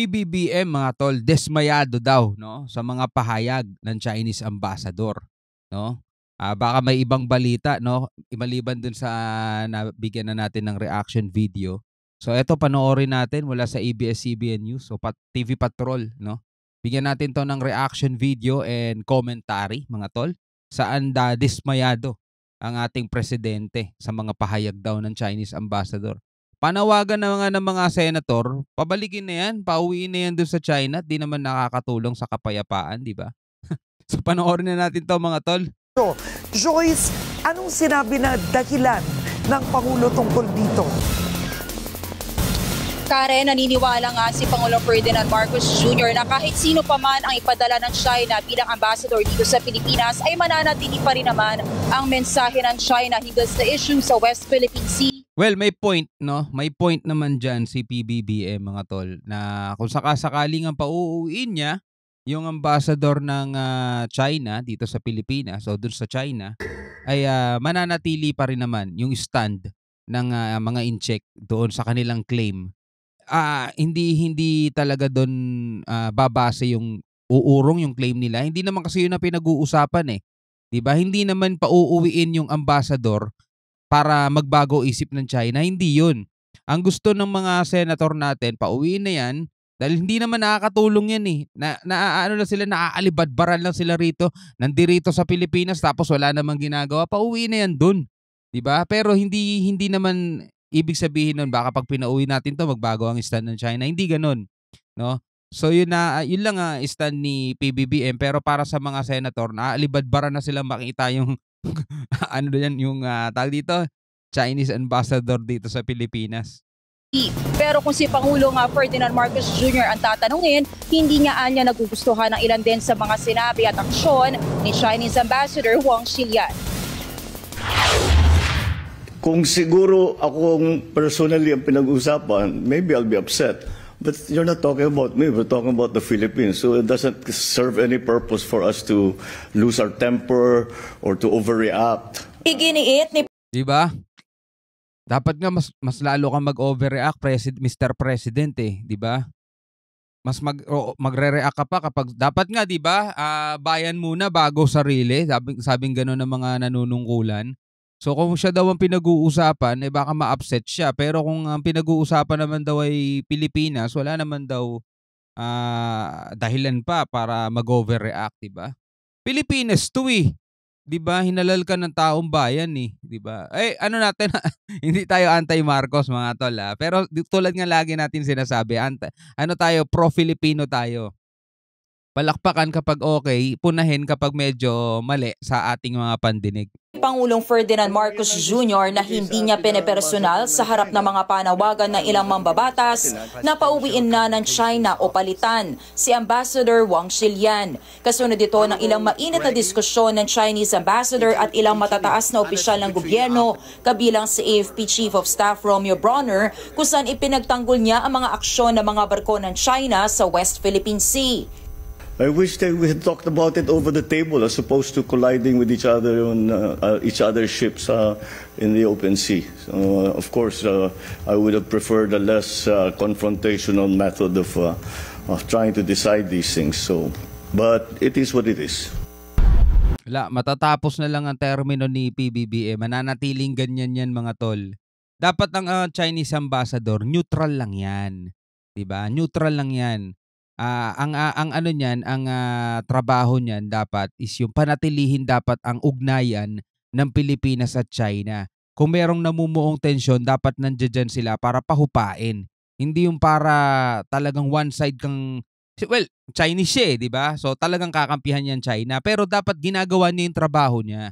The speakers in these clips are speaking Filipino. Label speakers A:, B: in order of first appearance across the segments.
A: PBBM mga tol, desmayado daw no sa mga pahayag ng Chinese ambassador, no? Uh, baka may ibang balita, no? imaliban dun sa ah, nabigyan na natin ng reaction video. So ito panoorin natin mula sa ABS-CBN News o so, pat TV Patrol, no? Bigyan natin to ng reaction video and commentary, mga tol, saan da dismayado ang ating presidente sa mga pahayag daw ng Chinese ambassador. Panawagan na mga ng mga senator, pabalikin na yan, pauwiin na yan doon sa China at di naman nakakatulong sa kapayapaan, di ba? so panoorin na natin to mga tol. So, Joyce,
B: anong sinabi na dahilan ng Pangulo tungkol dito? Karen, naniniwala nga si Pangulong Ferdinand Marcos Jr. na kahit sino pa man ang ipadala ng China bilang ambassador dito sa Pilipinas ay mananatili pa rin naman ang mensahe ng China hinggil sa issue sa West Philippine Sea
A: Well, may point, no? May point naman dyan si PBBM, mga tol, na kung sakasakaling nga pauuin niya yung ambassador ng uh, China dito sa Pilipinas, so dun sa China, ay uh, mananatili pa rin naman yung stand ng uh, mga incheck doon sa kanilang claim. Uh, hindi hindi talaga doon uh, babase yung uurong yung claim nila. Hindi naman kasi yun ang pinag-uusapan eh. 'Di ba? Hindi naman pauuwiin yung ambassador para magbago isip ng China. Hindi yun. Ang gusto ng mga senator natin, pauwiin na yan, dahil hindi naman nakakatulong yan eh. Na, na ano na sila, naaalibadbaran lang sila rito. Nandirito sa Pilipinas tapos wala namang ginagawa. Pauwiin na yan dun. ba diba? Pero hindi, hindi naman ibig sabihin nun, baka pag pinauwi natin to magbago ang stand ng China. Hindi ganun. No? So yun na yun lang ang stand ni PBBM pero para sa mga senator na alibadbara na sila makita yung ano na yan, yung uh, ah, tag dito, Chinese ambassador dito sa Pilipinas. Pero
B: kung si Pangulo nga Ferdinand Marcos Jr. ang tatanungin, hindi niya anya nagugustuhan ang ilan din sa mga sinabi at aksyon ni Chinese Ambassador Wang Xilian.
C: Kung siguro akong personally ang pinag-usapan, maybe I'll be upset. But you're not talking about me, we're talking about the Philippines. So it doesn't serve any purpose for us to lose our temper or to overreact.
A: Iginiit ni... Di ba? Dapat nga mas, mas lalo kang mag-overreact, Presid, Mr. President eh. Di ba? Mas mag, oh, magre-react ka pa kapag... Dapat nga, di ba? Uh, bayan muna bago sarili. Sabing, sabing gano'n ng mga nanunungkulan. So kung siya daw ang pinag-uusapan, eh baka ma-upset siya. Pero kung ang pinag-uusapan naman daw ay Pilipinas, wala naman daw uh, dahilan pa para mag-overreact, 'di ba? Pilipinas tuwi. eh. 'Di ba? Hinalal ka ng taong bayan eh, 'di ba? Eh ano natin, hindi tayo anti-Marcos mga tol ha? Ah. Pero tulad nga lagi natin sinasabi, anti ano tayo pro-Filipino tayo palakpakan kapag okay, punahin kapag medyo mali sa ating mga pandinig.
B: Pangulong Ferdinand Marcos Jr. na hindi niya pinepersonal sa harap ng mga panawagan ng ilang mambabatas na pauwiin na ng China o palitan si Ambassador Wang Xilian. Kasunod ito ng ilang mainit na diskusyon ng Chinese Ambassador at ilang matataas na opisyal ng gobyerno kabilang si AFP Chief of Staff Romeo Bronner kung ipinagtanggol niya ang mga aksyon ng mga barko ng China sa West Philippine Sea.
C: I wish that we had talked about it over the table as opposed to colliding with each other on uh, uh each other's ships uh, in the open sea. So, uh, of course, uh, I would have preferred a less confrontational method of, of trying to decide these things. So, but it is what it is.
A: Wala, matatapos na lang ang termino ni PBBM. Mananatiling ganyan yan mga tol. Dapat ang uh, Chinese ambassador, neutral lang yan. 'di ba? Neutral lang 'yan. Uh, ang uh, ang ano niyan, ang uh, trabaho niyan dapat is yung panatilihin dapat ang ugnayan ng Pilipinas at China. Kung merong namumuong tensyon, dapat nandiyan sila para pahupain. Hindi yung para talagang one side kang well, Chinese siya, eh, 'di ba? So talagang kakampihan niyan China, pero dapat ginagawa niya yung trabaho niya,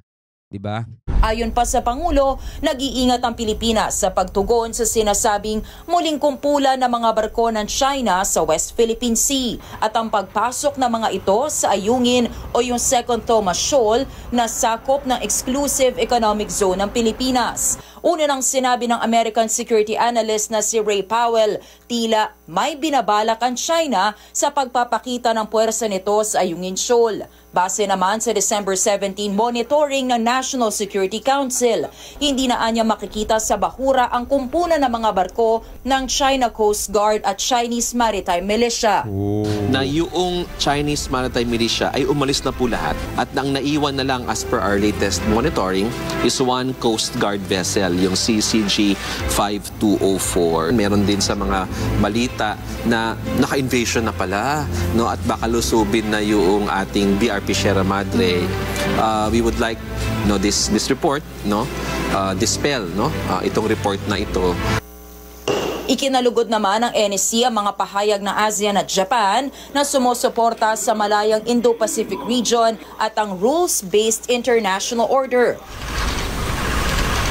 A: 'di ba?
B: Ayon pa sa Pangulo, nag-iingat ang Pilipinas sa pagtugon sa sinasabing muling kumpula ng mga barko ng China sa West Philippine Sea at ang pagpasok ng mga ito sa Ayungin o yung Second Thomas Shoal na sakop ng Exclusive Economic Zone ng Pilipinas. Una nang sinabi ng American security analyst na si Ray Powell, tila may binabalak ang China sa pagpapakita ng puwersa nito sa Ayungin Shoal. Base naman sa December 17 monitoring ng National Security Council, hindi na anya makikita sa Bahura ang kumpuna ng mga barko ng China Coast Guard at Chinese Maritime Militia.
A: Ooh. Na yung Chinese Maritime Militia ay umalis na po lahat at nang naiwan na lang as per our latest monitoring is one Coast Guard vessel, yung CCG 5204. Meron din sa mga balita na naka-invasion na pala no, at baka lusubin na yung ating BR PRP Sierra Madre, uh, we would like you know, this, this report, no, uh, dispel no, uh, itong report na ito.
B: Ikinalugod naman ng NSC e ang mga pahayag ng ASEAN at Japan na sumusuporta sa malayang Indo-Pacific region at ang rules-based international order.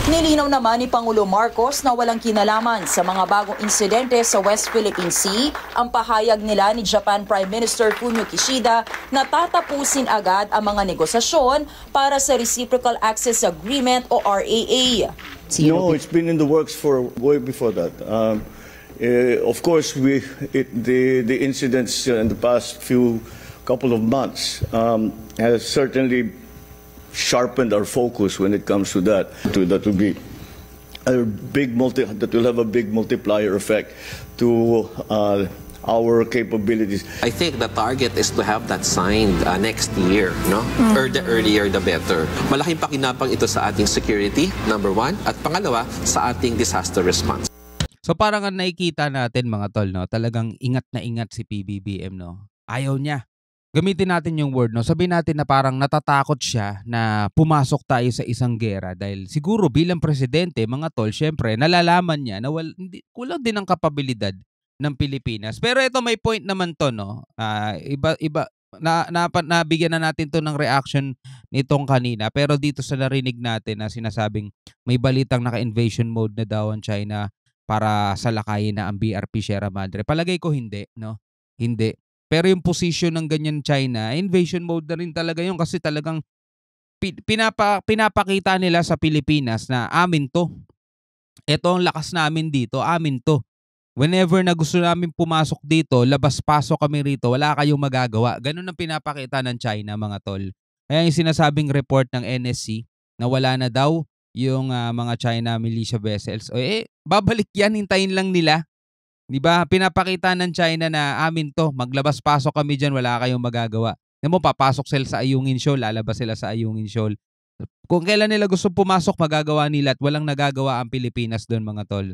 B: Nilinaw naman ni Pangulo Marcos na walang kinalaman sa mga bagong insidente sa West Philippine Sea ang pahayag nila ni Japan Prime Minister Fumio Kishida na tatapusin agad ang mga negosasyon para sa Reciprocal Access Agreement o RAA. No,
C: it's been in the works for way before that. Um, uh, of course, we it, the the incidents in the past few couple of months um, has certainly sharpened our focus when it comes to that. To that will be a big multi that will have a big multiplier effect to uh, our capabilities. I think the target is to have that signed
A: uh, next year, no? Mm. Or the earlier the better. Malaking pakinabang ito sa ating security, number one. At pangalawa, sa ating disaster response. So parang ang nakikita natin mga tol, no? talagang ingat na ingat si PBBM. No? Ayaw niya gamitin natin yung word, no? Sabihin natin na parang natatakot siya na pumasok tayo sa isang gera dahil siguro bilang presidente, mga tol, syempre, nalalaman niya na wal, hindi, kulang din ang kapabilidad ng Pilipinas. Pero ito may point naman to, no? Uh, iba, iba, na, na, nabigyan na natin to ng reaction nitong kanina. Pero dito sa narinig natin na sinasabing may balitang naka-invasion mode na daw ang China para salakayin na ang BRP Sierra Madre. Palagay ko hindi, no? Hindi pero yung position ng ganyan China, invasion mode na rin talaga yun kasi talagang pinapa, pinapakita nila sa Pilipinas na amin to. Ito ang lakas namin dito, amin to. Whenever na gusto namin pumasok dito, labas-pasok kami rito, wala kayong magagawa. Ganun ang pinapakita ng China mga tol. Kaya yung sinasabing report ng NSC na wala na daw yung uh, mga China militia vessels. O eh, babalik yan, hintayin lang nila 'Di ba? Pinapakita ng China na amin 'to, maglabas-pasok kami diyan, wala kayong magagawa. Alam mo, papasok sila sa Ayungin Shoal, lalabas sila sa Ayungin Shoal. Kung kailan nila gusto pumasok, magagawa nila at walang nagagawa ang Pilipinas doon mga tol.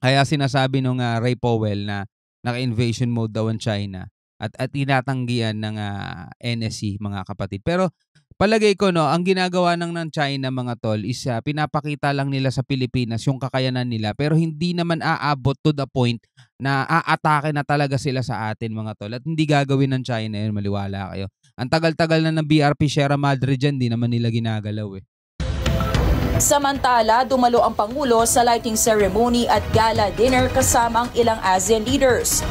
A: Kaya sinasabi nung uh, Ray Powell na naka-invasion mode daw ang China at at tinatanggihan ng uh, ah, NSC e, mga kapatid. Pero Palagay ko no, ang ginagawa ng ng China mga tol is uh, pinapakita lang nila sa Pilipinas yung kakayanan nila pero hindi naman aabot to the point na aatake na talaga sila sa atin mga tol at hindi gagawin ng China yun maliwala kayo. Ang tagal-tagal na ng BRP Sierra Madre dyan, di naman nila ginagalaw eh.
B: Samantala, dumalo ang Pangulo sa lighting ceremony at gala dinner kasama ang ilang ASEAN leaders.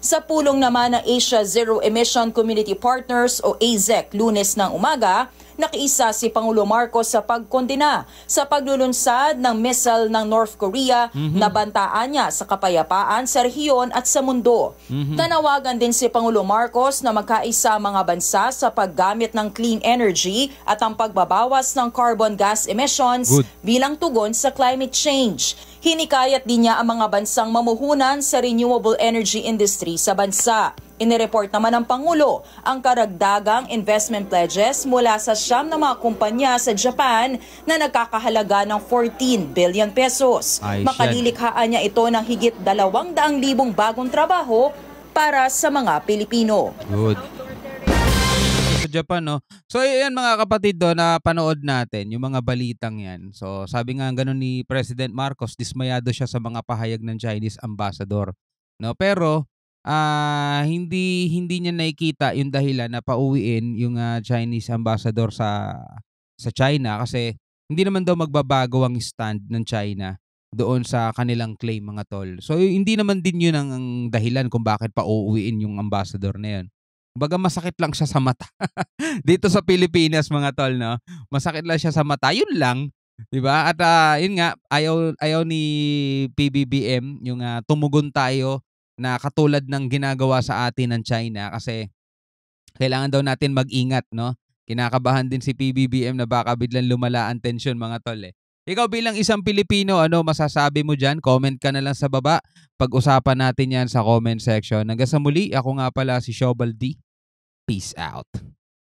B: Sa pulong naman ng Asia Zero Emission Community Partners o AZEC lunes ng umaga, nakiisa si Pangulo Marcos sa pagkondena sa paglulunsad ng missile ng North Korea mm-hmm. na bantaan niya sa kapayapaan sa rehiyon at sa mundo. Mm-hmm. Nanawagan din si Pangulo Marcos na magkaisa mga bansa sa paggamit ng clean energy at ang pagbabawas ng carbon gas emissions Good. bilang tugon sa climate change. Hinikayat din niya ang mga bansang mamuhunan sa renewable energy industry sa bansa. Inireport naman ng Pangulo ang karagdagang investment pledges mula sa siyam na mga kumpanya sa Japan na nagkakahalaga ng 14 billion pesos. Makalilikhaan niya ito ng higit 200,000 bagong trabaho para sa mga Pilipino.
A: Good. Japan, no? So, ayan mga kapatid do, na panood natin yung mga balitang yan. So, sabi nga ganun ni President Marcos, dismayado siya sa mga pahayag ng Chinese ambassador. No? Pero, ah, hindi hindi niya nakikita yung dahilan na pauwiin yung ah, Chinese ambassador sa sa China kasi hindi naman daw magbabago ang stand ng China doon sa kanilang claim mga tol. So hindi naman din yun ang, ang dahilan kung bakit pauuwiin yung ambassador na yun. Baga masakit lang siya sa mata. Dito sa Pilipinas mga tol no. Masakit lang siya sa mata. Yun lang. 'di ba? At uh, yun nga, ayaw ayaw ni PBBM yung uh, tumugon tayo na katulad ng ginagawa sa atin ng China kasi kailangan daw natin mag-ingat, no? Kinakabahan din si PBBM na baka biglang lumala ang tension mga tol eh. Ikaw bilang isang Pilipino, ano masasabi mo dyan? Comment ka na lang sa baba. Pag-usapan natin yan sa comment section. Hanggang sa muli, ako nga pala si Shobal D. Peace out.